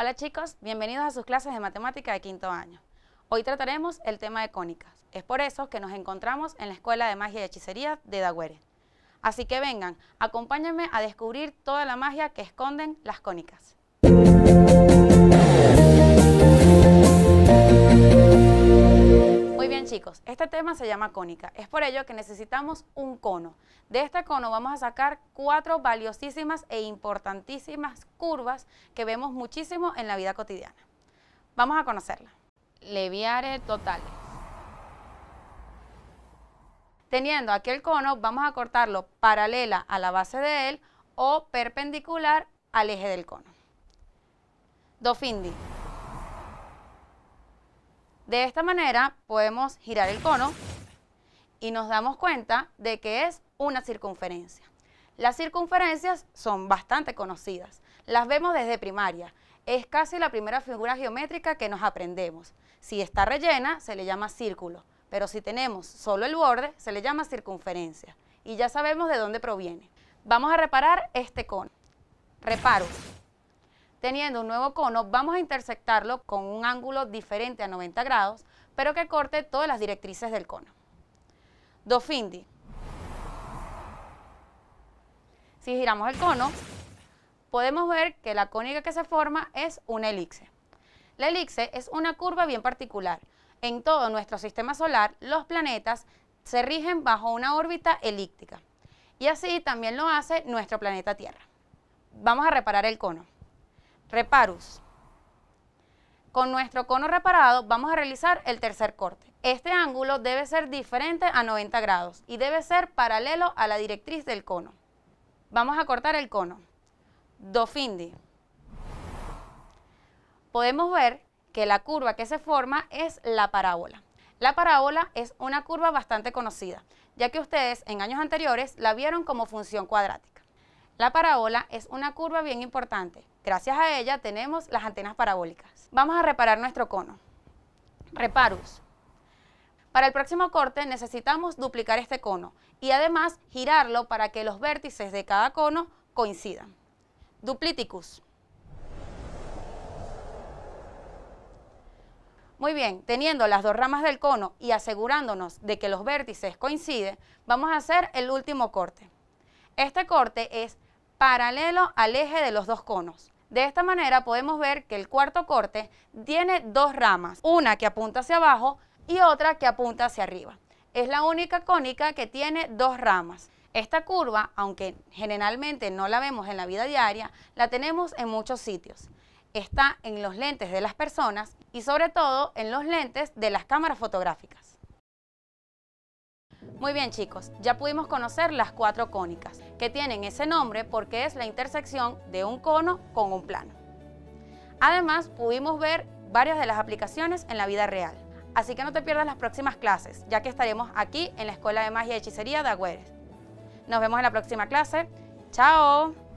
Hola chicos, bienvenidos a sus clases de matemática de quinto año. Hoy trataremos el tema de cónicas. Es por eso que nos encontramos en la Escuela de Magia y Hechicería de Dagüere. Así que vengan, acompáñenme a descubrir toda la magia que esconden las cónicas. chicos, este tema se llama cónica. Es por ello que necesitamos un cono. De este cono vamos a sacar cuatro valiosísimas e importantísimas curvas que vemos muchísimo en la vida cotidiana. Vamos a conocerla. Leviare total. Teniendo aquí el cono, vamos a cortarlo paralela a la base de él o perpendicular al eje del cono. Dofindi. De esta manera podemos girar el cono y nos damos cuenta de que es una circunferencia. Las circunferencias son bastante conocidas, las vemos desde primaria, es casi la primera figura geométrica que nos aprendemos. Si está rellena se le llama círculo, pero si tenemos solo el borde se le llama circunferencia y ya sabemos de dónde proviene. Vamos a reparar este cono. Reparo Teniendo un nuevo cono, vamos a intersectarlo con un ángulo diferente a 90 grados, pero que corte todas las directrices del cono. Dofindi. Si giramos el cono, podemos ver que la cónica que se forma es una elipse. La elipse es una curva bien particular. En todo nuestro sistema solar, los planetas se rigen bajo una órbita elíptica. Y así también lo hace nuestro planeta Tierra. Vamos a reparar el cono. Reparus. Con nuestro cono reparado vamos a realizar el tercer corte. Este ángulo debe ser diferente a 90 grados y debe ser paralelo a la directriz del cono. Vamos a cortar el cono. Dofindi. Podemos ver que la curva que se forma es la parábola. La parábola es una curva bastante conocida, ya que ustedes en años anteriores la vieron como función cuadrática. La parábola es una curva bien importante. Gracias a ella tenemos las antenas parabólicas. Vamos a reparar nuestro cono. Reparus. Para el próximo corte necesitamos duplicar este cono y además girarlo para que los vértices de cada cono coincidan. Dupliticus. Muy bien, teniendo las dos ramas del cono y asegurándonos de que los vértices coinciden, vamos a hacer el último corte. Este corte es paralelo al eje de los dos conos. De esta manera podemos ver que el cuarto corte tiene dos ramas, una que apunta hacia abajo y otra que apunta hacia arriba. Es la única cónica que tiene dos ramas. Esta curva, aunque generalmente no la vemos en la vida diaria, la tenemos en muchos sitios. Está en los lentes de las personas y sobre todo en los lentes de las cámaras fotográficas. Muy bien chicos, ya pudimos conocer las cuatro cónicas, que tienen ese nombre porque es la intersección de un cono con un plano. Además, pudimos ver varias de las aplicaciones en la vida real. Así que no te pierdas las próximas clases, ya que estaremos aquí en la Escuela de Magia y Hechicería de Agüeres. Nos vemos en la próxima clase. ¡Chao!